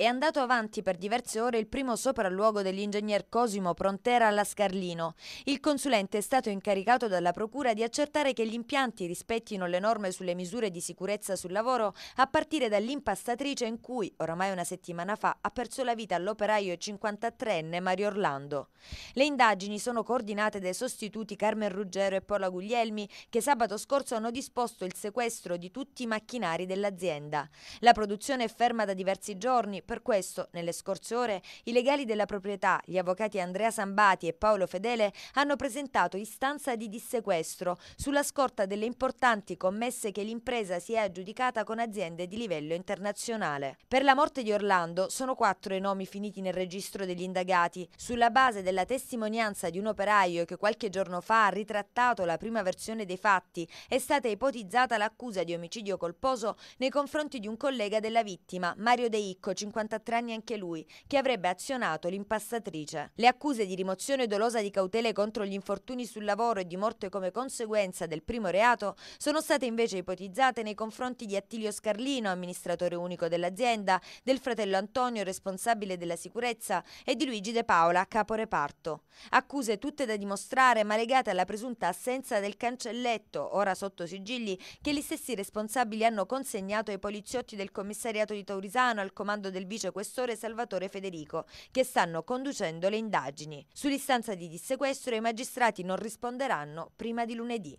È andato avanti per diverse ore il primo sopralluogo dell'ingegner Cosimo Prontera alla Scarlino. Il consulente è stato incaricato dalla Procura di accertare che gli impianti rispettino le norme sulle misure di sicurezza sul lavoro a partire dall'impastatrice in cui, oramai una settimana fa, ha perso la vita l'operaio 53enne Mario Orlando. Le indagini sono coordinate dai sostituti Carmen Ruggero e Paola Guglielmi che sabato scorso hanno disposto il sequestro di tutti i macchinari dell'azienda. La produzione è ferma da diversi giorni per questo, nelle scorse ore, i legali della proprietà, gli avvocati Andrea Sambati e Paolo Fedele, hanno presentato istanza di dissequestro sulla scorta delle importanti commesse che l'impresa si è aggiudicata con aziende di livello internazionale. Per la morte di Orlando sono quattro i nomi finiti nel registro degli indagati, sulla base della testimonianza di un operaio che qualche giorno fa ha ritrattato la prima versione dei fatti, è stata ipotizzata l'accusa di omicidio colposo nei confronti di un collega della vittima, Mario De Icco, 50 53 anni anche lui, che avrebbe azionato l'impastatrice. Le accuse di rimozione dolosa di cautele contro gli infortuni sul lavoro e di morte come conseguenza del primo reato sono state invece ipotizzate nei confronti di Attilio Scarlino, amministratore unico dell'azienda, del fratello Antonio, responsabile della sicurezza, e di Luigi De Paola, caporeparto. Accuse tutte da dimostrare ma legate alla presunta assenza del cancelletto, ora sotto sigilli, che gli stessi responsabili hanno consegnato ai poliziotti del commissariato di Taurisano al comando del vicequestore Salvatore Federico, che stanno conducendo le indagini. Sull'istanza di dissequestro i magistrati non risponderanno prima di lunedì.